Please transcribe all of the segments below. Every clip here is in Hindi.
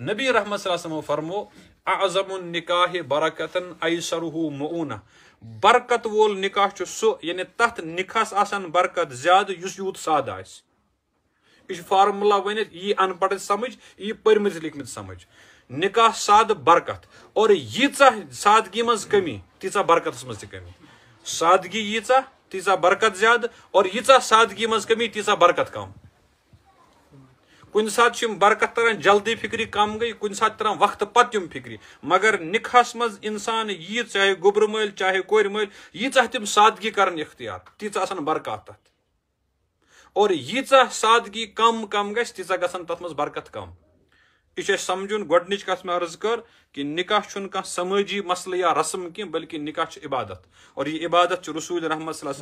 नबी रहमत फरमो निकाह बरकतन ऐसरहू मऊना बरकत वोल निकाह सह यानि तथ निकास आसन बरकत ज्यादा युस यूत साद आस यह फार्मूला वन यह अनपढ़ समझ यह पर्मत लिखमत समझ निकाह साद बरकत और यीचा सादगी मज कमी तीचा बरकत मज कमी सादगी यीचा तीचा बरकत ज्यादा और यीचा सादगी मज कमी तीचा बरकत कम कुन सात बरकत तरह जल्दी फिक्री कम गई कुन सात तरह वक्त पत फिक्री मगर निखास मज इंसान यी चाहे गुबर मल चाहे कोर मल यीचा तम सादगी कर इख्तियार तीच बरकत तथ और यीचा सादगी कम कम गीचा गसन तथ मज बरकत कम यह समझुन गोडनच कत मे अर्ज कर कि निकाह चुन का समाजी मसले या रस्म कह बल्कि निकाह च इबादत और ये इबादत रसूल रहमत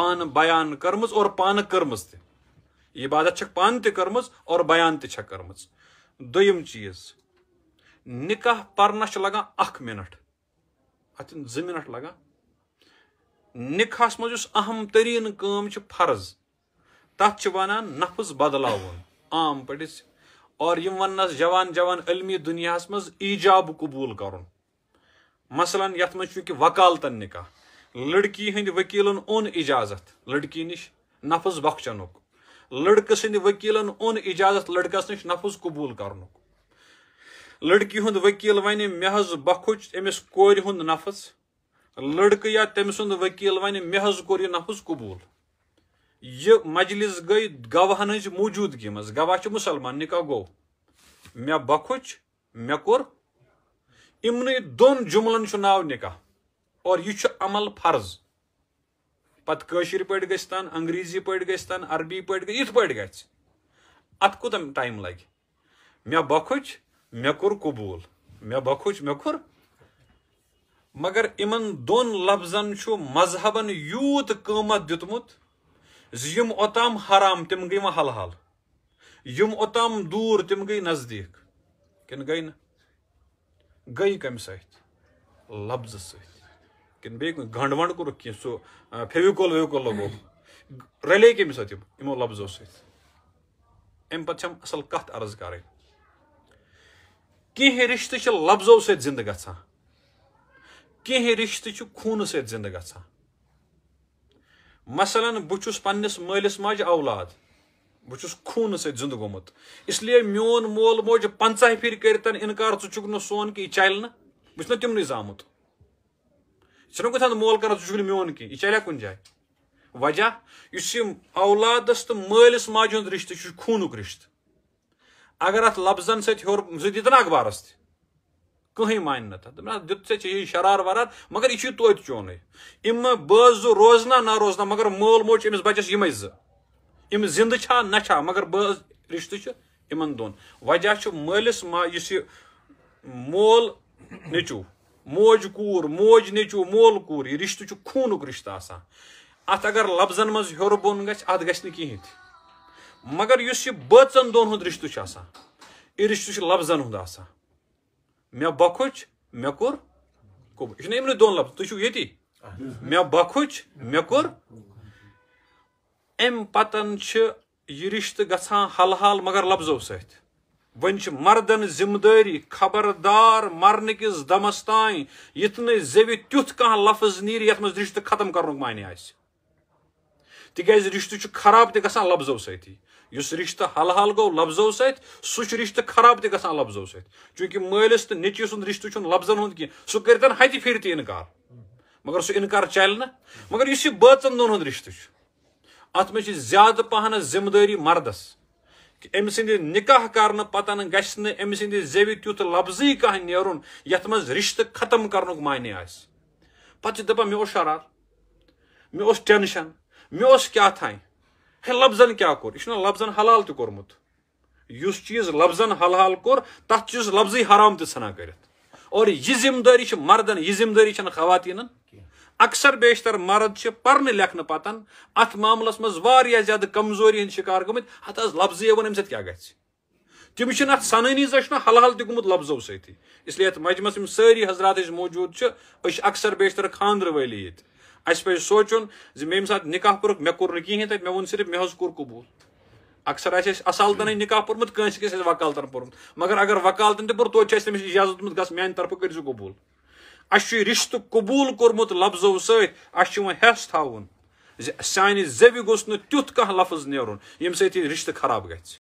पान बयान कर्म और पान कर्म थे इबादत छक पान कर्म और बयान तक कर्म दोम चीज निकाह पढ़नस लगा मिनट अत मिनट लगा निकाहस मज अहम तरीन कम फर्ज तथ वनान नफज बदलावन आम पे और यम वन जवान जवान अलमी दुनिया मज ईजाब कबूल कर मसलन ये मज वकालतन निकाह लड़की हंद वकीलन ओन इजाजत लड़की नश नफज बख्शन लड़क सद वकीलन ओन इजाजत लड़कस नश नफज कबूल कर लड़की हूं वकील वन मे बखुच अमिस कोर नफज लड़क या तम सुंद वकील वन मे कोर यह नफज कबूल यह मजलिस गई गवाहन हज मौजूदगी मज गवाह मुसलमान निका गो मे बखुच मे कोर इमन दोन जुमलन नाव निका और यह अमल फर्ज पत् कशिर पे गान अंग्रेजी पे गान अरबी पे इत पे गत कूत टाइम लगे मे बखुच मे कुर कबूल मे बखुच मे कुर मगर इन दोन लफजन चु मजहबन यूत कमत दुत यम ओताम हराम तम गई वह हल हल यम ओताम दूर तम गई नजदीक किन गई ना गई कम सत लफ्ज सत किन बे गंड वंड कोर कह फेविकोल वेविकोल लगो रले कम सो यमो लफ्जो सम पे हम असल कत अर्ज कर कह रिश्त लफ्जो सिंद ग कह रिश्त खून सिंद ग मसलन बहुस पन्नस मालिस माज औलाद बहुस खून सिंद गोमुत इसलिए मोन मोल मोज पंचाह फिर कर इनकार चुक न सोन कि यह चल ना बह तमन जामुत چھُنہ کُنہِ ساتہٕ مول کران ژٕ چھُکھ نہٕ میون کینٛہہ یہِ چلیا کُنہِ جایہِ وجہ یُس یہِ اولادس تہٕ مٲلِس ماجہِ ہُنٛد رِشتہٕ چھُ خوٗنُک رِشتہٕ اگر اتھ لفظن سۭتۍ ہیوٚر زٕ دِتن اخبارس تہِ کٕہٕنۍ مانہِ نہٕ تَتھ دَپان دیُت ژےٚ ژےٚ شرار وَرار مگر یہِ چھُے توتہِ چونٕے یِمہٕ بٲژٕ روزنا نہ روزنا مگر مول موج چھُ أمِس بَچَس یِمے زٕ یِم زِندٕ چھا نہ چھا مگر بٲژ رِشتہٕ چھُ یِمن دۄن وجہ چھُ مٲلِس ما یُس یہِ مول نیٚچوٗ मोज कूर मोज नेचू मोल कूर यह रिश्त खून रिश्त अत अगर लफजन मज होर बोन ग अत मगर उस बचन दोन रिश्त यह रिश्त लफजन हूं मे बखुच मे कुर कबूल यह दोन लफ्ज तुम ये मे बखुच मे कुर अम पतन यह रिश्त गल हाल मगर लफ्जो सत्य वन मर्दन जिम्मेदारी खबरदार मरने किस दमस तान यथ न जवि तुथ कह लफज नीर ये रिश्त खत्म कर मान तिक रिश्त खराब त लफ्जो सी रिश्त हल हल गो लफ्जो सह रिश्त खराब त लफ्जो सूंकि मलस तो नची सुंद रिश्त लफ्जन हूं कह सह कर हत फिर त इनकार मगर सह इनकार चल ना मगर इस बचन दोन रिश्त अत मे ज्यादा पहन जिम्मेदारी मर्दस अम सद निकाह कर पतन गि अम सद जवि तुथ लफ्ज कह नेरुन ये मज रिश्त खत्म कर माने पे दपान मे शरार मे टेंशन मे क्या थान हे लफ्जन क्या कोर यह लफ्जन हलाल तोर्मुत इस चीज लफ्जन हलाल कोर तथ चीज लफ्ज हराम तनान कर और यह जिम्मेदारी मर्दन यह जिम्मेदारी खवातीन अक्सर बेशतर मर्द पर्न लखन पतन अत मामल मह ज्यादा कमजोरी हंद शिकार गमित हत लफ्ज वन अमि सत क्या गम अत सनानी जो हल हल गुत लफ्जो सी इसलिए अत मजमस सारी हजरा मौजूद अक्सर बेशतर खानदर वाली ये अस पे सोचुन मे सा निकाह पुरुख मे कुर कहें मे वो सिर्फ मे कुर कबूल अक्सर असालतन निकाह पोर्मुत कंस वकालतन पोर्मुत मगर अगर वकालतन तो पोर तो तमस इजाजत दूत मे तरफ कर कबूल अस रिश्त कबूल कोर्मुत लफ्जो सत हेस थवन सान जवि गोस नुत कह लफ्ज नेर यम रिश्त खराब ग